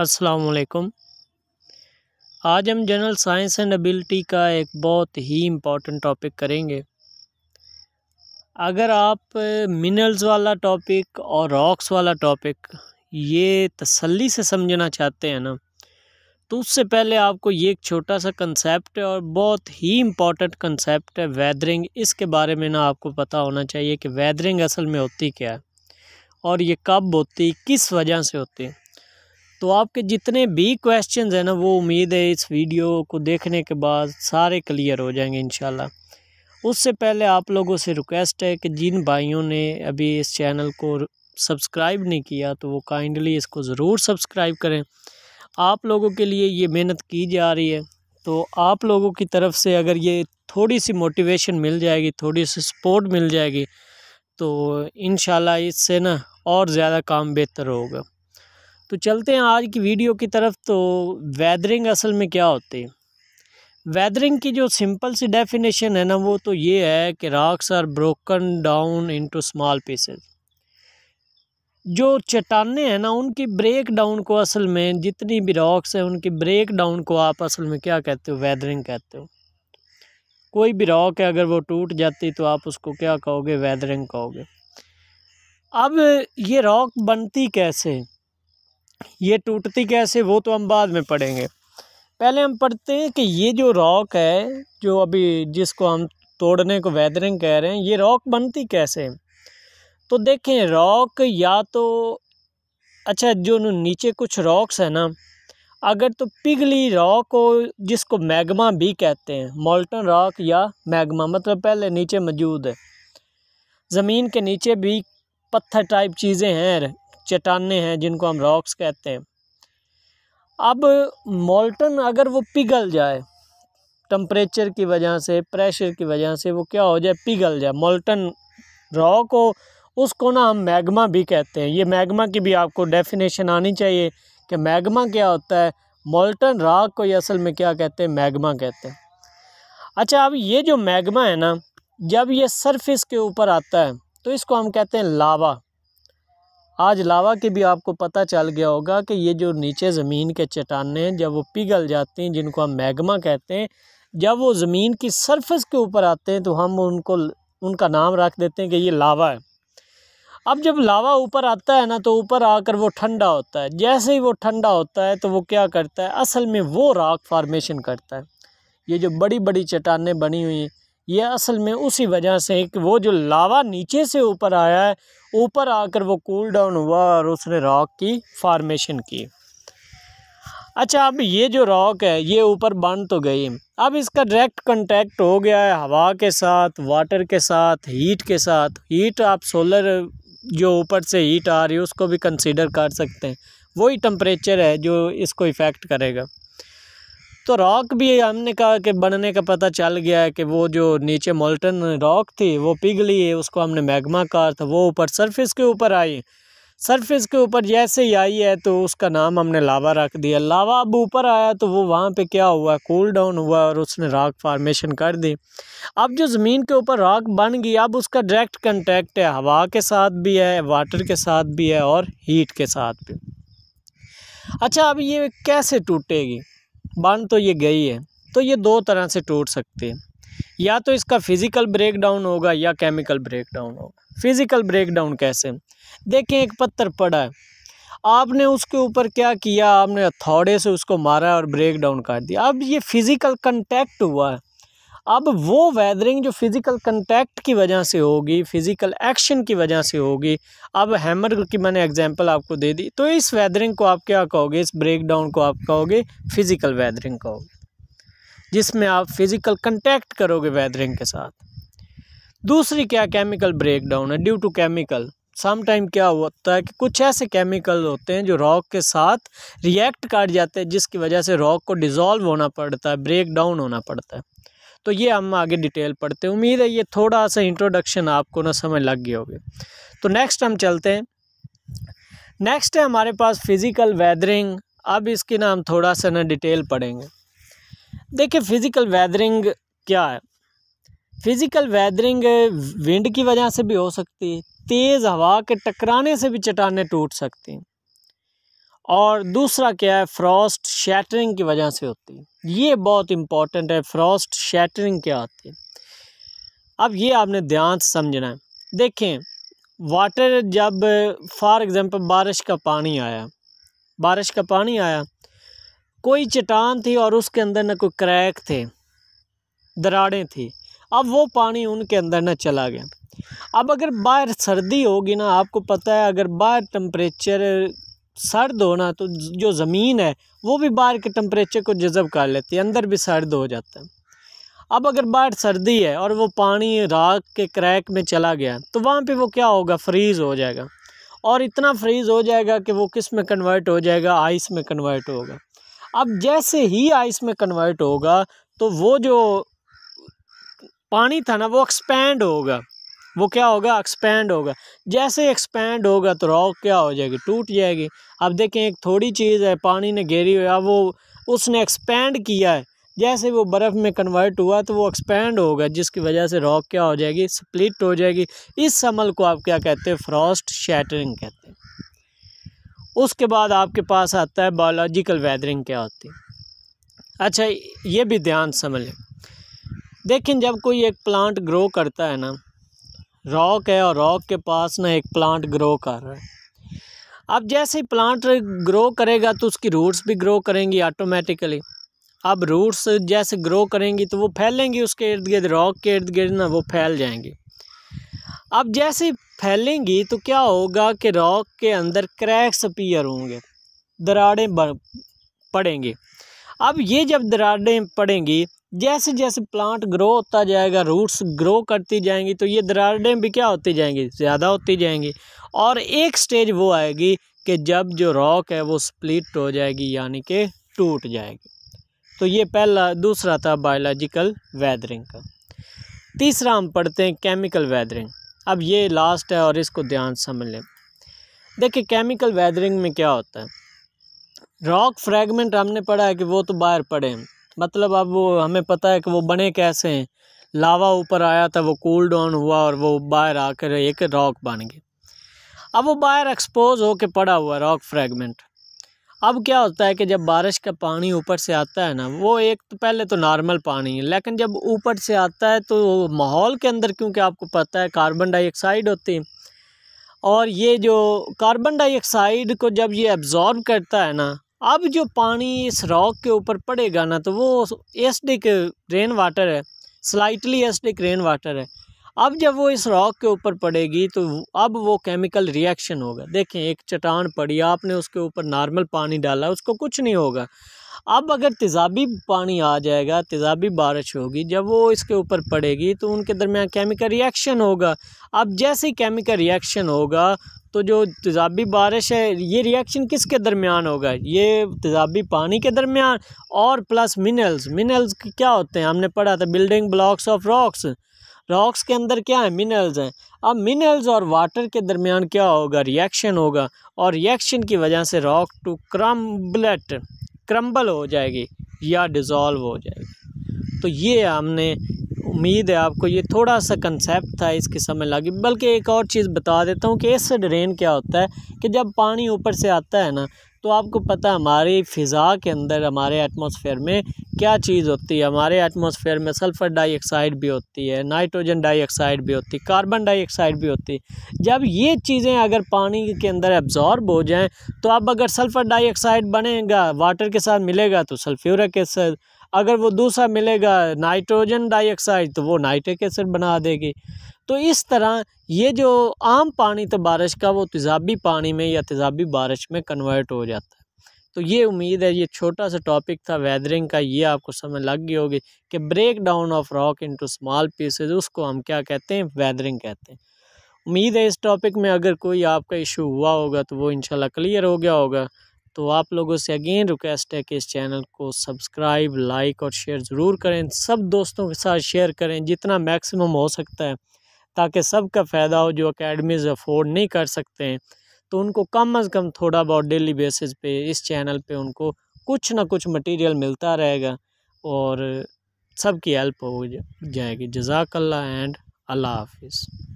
अस्सलाम आज हम जनरल साइंस एंड एबिलिटी का एक बहुत ही इम्पॉर्टेंट टॉपिक करेंगे अगर आप मिनरल्स वाला टॉपिक और रॉक्स वाला टॉपिक ये तसल्ली से समझना चाहते हैं ना तो उससे पहले आपको ये एक छोटा सा कंसेप्ट है और बहुत ही इम्पॉर्टेंट कंसेप्ट है वैदरिंग इसके बारे में ना आपको पता होना चाहिए कि वैदरिंग असल में होती क्या है और ये कब होती किस वजह से होती है तो आपके जितने भी क्वेश्चंस हैं ना वो उम्मीद है इस वीडियो को देखने के बाद सारे क्लियर हो जाएंगे इन उससे पहले आप लोगों से रिक्वेस्ट है कि जिन भाइयों ने अभी इस चैनल को सब्सक्राइब नहीं किया तो वो काइंडली इसको ज़रूर सब्सक्राइब करें आप लोगों के लिए ये मेहनत की जा रही है तो आप लोगों की तरफ से अगर ये थोड़ी सी मोटिवेशन मिल जाएगी थोड़ी सी सपोर्ट मिल जाएगी तो इन इससे ना और ज़्यादा काम बेहतर होगा तो चलते हैं आज की वीडियो की तरफ तो वैदरिंग असल में क्या होती है वैदरिंग की जो सिंपल सी डेफिनेशन है ना वो तो ये है कि rocks are broken down into small pieces जो चट्टाने हैं ना उनकी ब्रेक डाउन को असल में जितनी भी रॉक्स हैं उनकी ब्रेक डाउन को आप असल में क्या कहते हो वैदरिंग कहते हो कोई भी रॉक है अगर वो टूट जाती तो आप उसको क्या कहोगे वैदरिंग कहोगे अब ये रॉक बनती कैसे ये टूटती कैसे वो तो हम बाद में पढ़ेंगे पहले हम पढ़ते हैं कि ये जो रॉक है जो अभी जिसको हम तोड़ने को वेदरिंग कह रहे हैं ये रॉक बनती कैसे तो देखें रॉक या तो अच्छा जो नीचे कुछ रॉक्स है ना अगर तो पिघली रॉक हो जिसको मैग्मा भी कहते हैं मोल्टन रॉक या मैग्मा मतलब पहले नीचे मौजूद है ज़मीन के नीचे भी पत्थर टाइप चीज़ें हैं चट्टाने हैं जिनको हम रॉक्स कहते हैं अब मोल्टन अगर वो पिघल जाए टम्परेचर की वजह से प्रेशर की वजह से वो क्या हो जाए पिघल जाए मोल्टन रॉक हो उसको ना हम मैग्मा भी कहते हैं ये मैग्मा की भी आपको डेफिनेशन आनी चाहिए कि मैग्मा क्या होता है मोल्टन रॉक को ये असल में क्या कहते हैं मैग्मा कहते हैं अच्छा अब ये जो मैग्मा है ना जब ये सरफेस के ऊपर आता है तो इसको हम कहते हैं लावा आज लावा के भी आपको पता चल गया होगा कि ये जो नीचे ज़मीन के हैं जब वो पिघल जाती हैं जिनको हम मैग्मा कहते हैं जब वो ज़मीन की सरफेस के ऊपर आते हैं तो हम उनको उनका नाम रख देते हैं कि ये लावा है अब जब लावा ऊपर आता है ना तो ऊपर आकर वो ठंडा होता है जैसे ही वो ठंडा होता है तो वो क्या करता है असल में वो राख फार्मेशन करता है ये जो बड़ी बड़ी चट्टानें बनी हुई हैं ये असल में उसी वजह से कि वो जो लावा नीचे से ऊपर आया है ऊपर आकर वो कूल डाउन हुआ और उसने रॉक की फार्मेशन की अच्छा अब ये जो रॉक है ये ऊपर बन तो गई अब इसका डायरेक्ट कंटेक्ट हो गया है हवा के साथ वाटर के साथ हीट के साथ हीट आप सोलर जो ऊपर से हीट आ रही है उसको भी कंसिडर कर सकते हैं वही टम्परेचर है जो इसको इफ़ेक्ट करेगा तो रॉक भी हमने कहा कि बनने का पता चल गया है कि वो जो नीचे मोल्टन रॉक थी वो पिघली है उसको हमने मैग्मा कहा था वो ऊपर सरफेस के ऊपर आई सरफेस के ऊपर जैसे ही आई है तो उसका नाम हमने लावा रख दिया लावा अब ऊपर आया तो वो वहाँ पे क्या हुआ कूल डाउन हुआ और उसने राख फार्मेशन कर दी अब जो ज़मीन के ऊपर राख बन गई अब उसका डायरेक्ट कंटेक्ट है हवा के साथ भी है वाटर के साथ भी है और हीट के साथ भी अच्छा अब ये कैसे टूटेगी बांध तो ये गई है तो ये दो तरह से टूट सकती है या तो इसका फिज़िकल ब्रेकडाउन होगा या केमिकल ब्रेकडाउन होगा फिज़िकल ब्रेकडाउन कैसे देखें एक पत्थर पड़ा है आपने उसके ऊपर क्या किया आपने हथौड़े से उसको मारा और ब्रेक डाउन कर दिया अब ये फिज़िकल कंटेक्ट हुआ है अब वो वैदरिंग जो फ़िज़िकल कंटेक्ट की वजह से होगी फ़िज़िकल एक्शन की वजह से होगी अब हैमर की मैंने एग्जांपल आपको दे दी तो इस वैदरिंग को आप क्या कहोगे इस ब्रेकडाउन को आप कहोगे फ़िज़िकल वैदरिंग कहोगे जिसमें आप फ़िज़िकल कंटेक्ट करोगे वैदरिंग के साथ दूसरी क्या केमिकल ब्रेकडाउन है ड्यू टू केमिकल समटाइम क्या होता है कि कुछ ऐसे केमिकल होते हैं जो रॉक के साथ रिएक्ट कर जाते हैं जिसकी वजह से रॉक को डिज़ोल्व होना पड़ता है ब्रेक डाउन होना पड़ता है तो ये हम आगे डिटेल पढ़ते हैं उम्मीद है ये थोड़ा सा इंट्रोडक्शन आपको ना समझ लग गए होगी तो नेक्स्ट हम चलते हैं नेक्स्ट है हमारे पास फिज़िकल वैदरिंग अब इसकी ना हम थोड़ा सा ना डिटेल पढ़ेंगे देखिए फ़िज़िकल वैदरिंग क्या है फ़िज़िकल वैदरिंग विंड की वजह से भी हो सकती है तेज़ हवा के टकराने से भी चट्टानें टूट सकती हैं और दूसरा क्या है फ्रॉस्ट शैटरिंग की वजह से होती है ये बहुत इम्पॉर्टेंट है फ्रॉस्ट शैटरिंग क्या होती है अब ये आपने ध्यान से समझना है देखें वाटर जब फॉर एग्ज़ाम्पल बारिश का पानी आया बारिश का पानी आया कोई चट्टान थी और उसके अंदर ना कोई क्रैक थे दराड़ें थी अब वो पानी उनके अंदर ना चला गया अब अगर बाहर सर्दी होगी ना आपको पता है अगर बाहर टम्परेचर सर्द होना तो जो ज़मीन है वो भी बाहर के टम्परेचर को जज़ब कर लेती है अंदर भी सर्द हो जाता है अब अगर बाहर सर्दी है और वो पानी राख के क्रैक में चला गया तो वहाँ पे वो क्या होगा फ्रीज़ हो जाएगा और इतना फ्रीज़ हो जाएगा कि वो किस में कन्वर्ट हो जाएगा आइस में कन्वर्ट होगा अब जैसे ही आइस में कन्वर्ट होगा तो वो जो पानी था ना वो एक्सपेंड होगा वो क्या होगा एक्सपेंड होगा जैसे एक्सपेंड होगा तो रॉक क्या हो जाएगी टूट जाएगी अब देखें एक थोड़ी चीज़ है पानी ने घेरी हुआ वो उसने एक्सपेंड किया है जैसे वो बर्फ़ में कन्वर्ट हुआ तो वो एक्सपेंड होगा जिसकी वजह से रॉक क्या हो जाएगी स्प्लिट हो जाएगी इस अमल को आप क्या कहते हैं फ्रॉस्ट शैटरिंग कहते हैं उसके बाद आपके पास आता है बायोलॉजिकल वैदरिंग क्या होती है अच्छा ये भी ध्यान समझ लें देखिए जब कोई एक प्लांट ग्रो करता है ना रॉक है और रॉक के पास ना एक प्लांट ग्रो कर रहा है अब जैसे ही प्लांट ग्रो करेगा तो उसकी रूट्स भी ग्रो करेंगी ऑटोमेटिकली अब रूट्स जैसे ग्रो करेंगी तो वो फैलेंगी उसके इर्द गिर्द रॉक के इर्द गिर्द ना वो फैल जाएंगी अब जैसे फैलेंगी तो क्या होगा कि रॉक के अंदर क्रैक्स अपीयर होंगे दरारें पड़ेंगी अब ये जब दरारें पड़ेंगी जैसे जैसे प्लांट ग्रो होता जाएगा रूट्स ग्रो करती जाएंगी तो ये दरारें भी क्या होती जाएंगी ज़्यादा होती जाएंगी और एक स्टेज वो आएगी कि जब जो रॉक है वो स्प्लिट हो जाएगी यानी कि टूट जाएगी तो ये पहला दूसरा था बायोलॉजिकल वैदरिंग का तीसरा हम पढ़ते हैं केमिकल वैदरिंग अब ये लास्ट है और इसको ध्यान समझ लें देखिए केमिकल वैदरिंग में क्या होता है रॉक फ्रेगमेंट हमने पढ़ा है कि वो तो बाहर पड़े हैं मतलब अब वो हमें पता है कि वो बने कैसे हैं लावा ऊपर आया था वो कूल डाउन हुआ और वो बाहर आकर एक रॉक बन गई अब वो बाहर एक्सपोज होकर पड़ा हुआ रॉक फ्रेगमेंट अब क्या होता है कि जब बारिश का पानी ऊपर से आता है ना वो एक तो पहले तो नॉर्मल पानी है लेकिन जब ऊपर से आता है तो माहौल के अंदर क्योंकि आपको पता है कार्बन डाइऑक्साइड होती है और ये जो कार्बन डाइऑक्साइड को जब ये एब्ज़ॉर्ब करता है ना अब जो पानी इस रॉक के ऊपर पड़ेगा ना तो वो एसडिक रेन वाटर है स्लाइटली एसडिक रेन वाटर है अब जब वो इस रॉक के ऊपर पड़ेगी तो अब वो केमिकल रिएक्शन होगा देखें एक चट्टान पड़ी आपने उसके ऊपर नॉर्मल पानी डाला उसको कुछ नहीं होगा अब अगर तेज़ाबी पानी आ जाएगा तेज़ाबी बारिश होगी जब वो इसके ऊपर पड़ेगी तो उनके दरमियान केमिकल रिएक्शन होगा अब जैसे केमिकल रिएक्शन होगा तो जो तेज़ाबी बारिश है ये रिएक्शन किसके दरमियान होगा ये तेज़ाबी पानी के दरमियान और प्लस मिनरल्स मिनरल्स क्या होते हैं हमने पढ़ा था building blocks of rocks rocks के अंदर क्या है मिनरल्स हैं अब मिनरल्स और वाटर के दरमियान क्या होगा रिएक्शन होगा और रिएक्शन की वजह से रॉक टू क्रम्बलेट क्रम्बल हो जाएगी या डिज़ोल्व हो जाएगी तो ये हमने उम्मीद है आपको ये थोड़ा सा कंसेप्ट था किस्म में लगी बल्कि एक और चीज़ बता देता हूँ कि एसिड रेन क्या होता है कि जब पानी ऊपर से आता है ना तो आपको पता है हमारी फ़िज़ा के अंदर हमारे एटमॉस्फेयर में क्या चीज़ होती है हमारे एटमॉस्फेयर में सल्फ़र डाइऑक्साइड भी होती है नाइट्रोजन डाइऑक्साइड भी होती है कार्बन डाइऑक्साइड भी होती है जब ये चीज़ें अगर पानी के अंदर एब्ज़ॉर्ब हो जाएं तो अब अगर सल्फ़र डाइऑक्साइड बनेगा वाटर के साथ मिलेगा तो सल्फ्यूरिक एसिड अगर वो दूसरा मिलेगा नाइट्रोजन डाइऑक्साइड तो वो नाइट्रिक एसिड बना देगी तो इस तरह ये जो आम पानी था तो बारिश का वो तेज़ाबी पानी में या तेज़ाबी बारिश में कन्वर्ट हो जाता है तो ये उम्मीद है ये छोटा सा टॉपिक था वेदरिंग का ये आपको समझ लग गई होगी कि break down of rock into small pieces उसको हम क्या कहते हैं वेदरिंग कहते हैं उम्मीद है इस टॉपिक में अगर कोई आपका इशू हुआ होगा तो वो इंशाल्लाह क्लियर हो गया होगा तो आप लोगों से अगेन रिक्वेस्ट है कि इस चैनल को सब्सक्राइब लाइक और शेयर ज़रूर करें सब दोस्तों के साथ शेयर करें जितना मैक्सिमम हो सकता है ताकि सबका फ़ायदा हो जो अकेडमीज़ अफोर्ड नहीं कर सकते हैं तो उनको कम अज़ कम थोड़ा बहुत डेली बेसिस पे इस चैनल पे उनको कुछ ना कुछ मटेरियल मिलता रहेगा और सबकी हेल्प हो जाएगी जजाकल्ला एंड अल्लाह हाफिज़